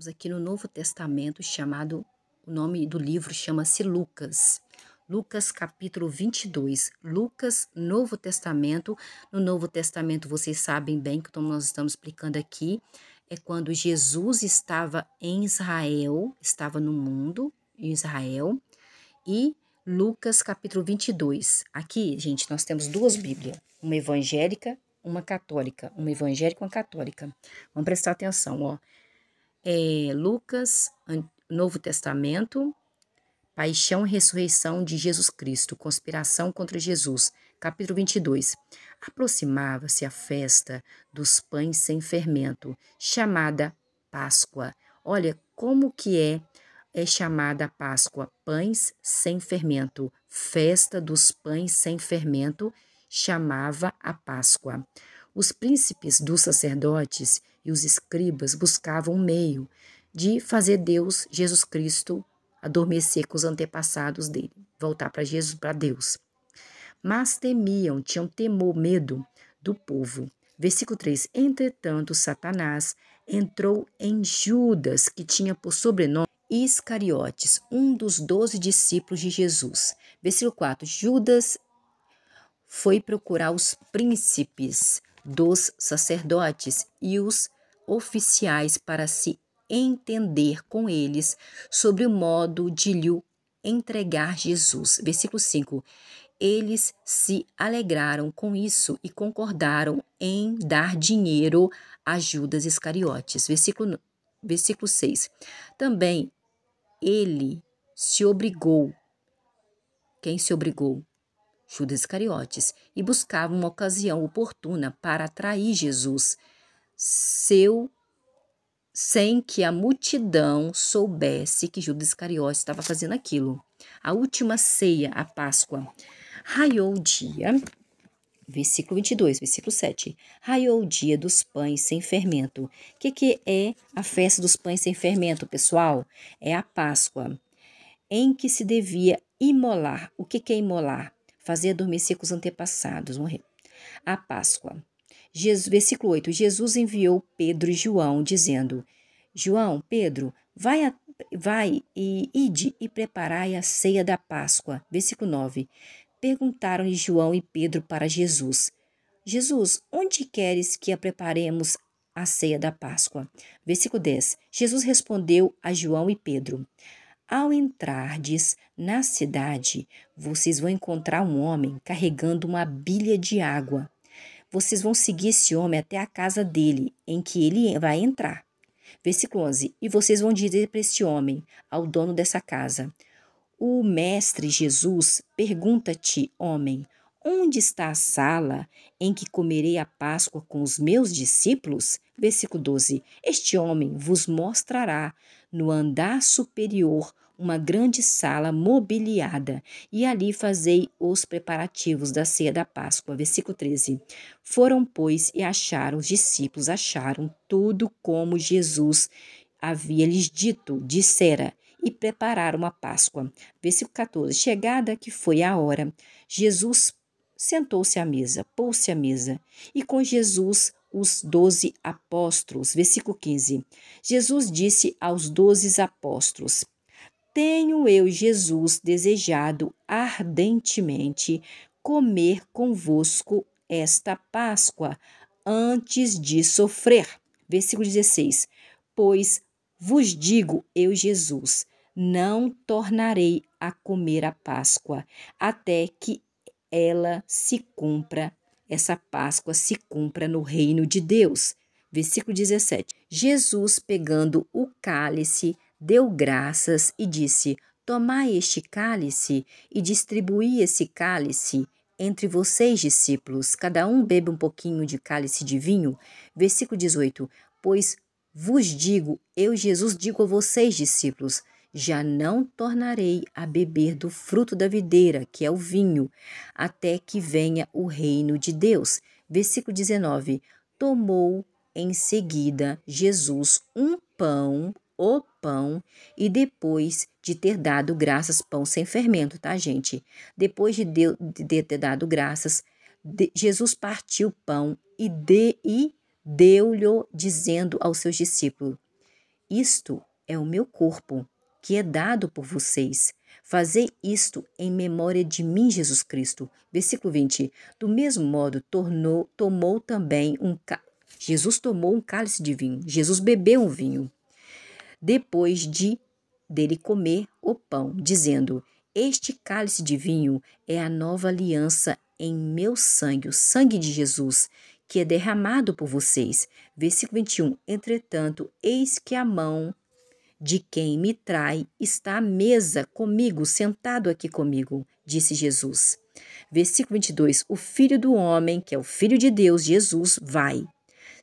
Vamos aqui no Novo Testamento, chamado, o nome do livro chama-se Lucas. Lucas capítulo 22. Lucas, Novo Testamento. No Novo Testamento, vocês sabem bem que nós estamos explicando aqui, é quando Jesus estava em Israel, estava no mundo, em Israel, e Lucas capítulo 22. Aqui, gente, nós temos duas Bíblias, uma evangélica, uma católica, uma evangélica e uma católica. Vamos prestar atenção, ó é, Lucas, Novo Testamento, Paixão e Ressurreição de Jesus Cristo, Conspiração contra Jesus, capítulo 22. Aproximava-se a festa dos pães sem fermento, chamada Páscoa. Olha como que é é chamada Páscoa pães sem fermento. Festa dos pães sem fermento chamava a Páscoa os príncipes dos sacerdotes e os escribas buscavam um meio de fazer Deus, Jesus Cristo, adormecer com os antepassados dele, voltar para Jesus, para Deus. Mas temiam, tinham temor, medo do povo. Versículo 3: Entretanto, Satanás entrou em Judas, que tinha por sobrenome Iscariotes, um dos doze discípulos de Jesus. Versículo 4: Judas foi procurar os príncipes dos sacerdotes e os oficiais para se entender com eles sobre o modo de lhe entregar Jesus. Versículo 5. Eles se alegraram com isso e concordaram em dar dinheiro a Judas Iscariotes. Versículo, versículo 6. Também ele se obrigou. Quem se obrigou? Judas Iscariotes, e buscava uma ocasião oportuna para atrair Jesus, seu sem que a multidão soubesse que Judas Iscariotes estava fazendo aquilo. A última ceia, a Páscoa. Raiou o dia, versículo 22, versículo 7. Raiou o dia dos pães sem fermento. O que, que é a festa dos pães sem fermento, pessoal? É a Páscoa, em que se devia imolar. O que, que é imolar? fazer adormecer com os antepassados, morrer. A Páscoa. Jesus, versículo 8: Jesus enviou Pedro e João, dizendo: João, Pedro, vai, a, vai e ide e preparai a ceia da Páscoa. Versículo 9. Perguntaram-lhe João e Pedro para Jesus: Jesus, onde queres que a preparemos a ceia da Páscoa? Versículo 10. Jesus respondeu a João e Pedro: ao entrardes na cidade, vocês vão encontrar um homem carregando uma bilha de água. Vocês vão seguir esse homem até a casa dele, em que ele vai entrar. Versículo 11: E vocês vão dizer para esse homem, ao dono dessa casa: O Mestre Jesus pergunta-te, homem, onde está a sala em que comerei a Páscoa com os meus discípulos? Versículo 12: Este homem vos mostrará no andar superior uma grande sala mobiliada, e ali fazei os preparativos da ceia da Páscoa. Versículo 13. Foram, pois, e acharam, os discípulos acharam tudo como Jesus havia lhes dito, dissera, e prepararam a Páscoa. Versículo 14. Chegada que foi a hora, Jesus sentou-se à mesa, pôs-se à mesa, e com Jesus os doze apóstolos. Versículo 15. Jesus disse aos doze apóstolos: tenho eu, Jesus, desejado ardentemente comer convosco esta Páscoa antes de sofrer. Versículo 16: Pois vos digo, eu, Jesus, não tornarei a comer a Páscoa até que ela se cumpra, essa Páscoa se cumpra no reino de Deus. Versículo 17: Jesus, pegando o cálice, deu graças e disse: Tomai este cálice e distribuí esse cálice entre vocês, discípulos, cada um bebe um pouquinho de cálice de vinho. Versículo 18: Pois vos digo, eu, Jesus, digo a vocês, discípulos, já não tornarei a beber do fruto da videira, que é o vinho, até que venha o reino de Deus. Versículo 19: Tomou em seguida Jesus um pão o pão e depois de ter dado graças, pão sem fermento, tá, gente? Depois de, de, de ter dado graças, de, Jesus partiu o pão e, de, e deu-lhe, dizendo aos seus discípulos: Isto é o meu corpo, que é dado por vocês. Fazei isto em memória de mim, Jesus Cristo. Versículo 20. Do mesmo modo, tornou, tomou também um, Jesus tomou um cálice de vinho. Jesus bebeu um vinho depois de dele comer o pão, dizendo: Este cálice de vinho é a nova aliança em meu sangue, o sangue de Jesus, que é derramado por vocês. Versículo 21. Entretanto, eis que a mão de quem me trai está à mesa comigo, sentado aqui comigo, disse Jesus. Versículo 22. O filho do homem, que é o filho de Deus, Jesus, vai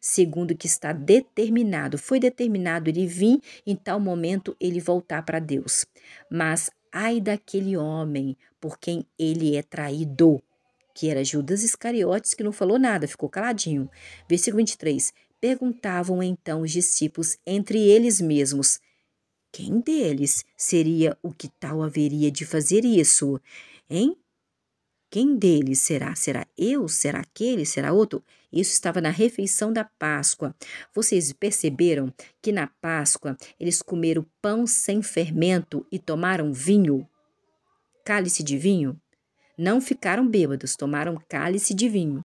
segundo o que está determinado. Foi determinado ele vir, em tal momento ele voltar para Deus. Mas ai daquele homem por quem ele é traído, que era Judas Iscariotes, que não falou nada, ficou caladinho. Versículo 23. Perguntavam então os discípulos entre eles mesmos: quem deles seria o que tal haveria de fazer isso? Hein? Quem deles será? Será eu? Será aquele? Será outro? Isso estava na refeição da Páscoa. Vocês perceberam que na Páscoa eles comeram pão sem fermento e tomaram vinho? Cálice de vinho? Não ficaram bêbados, tomaram cálice de vinho.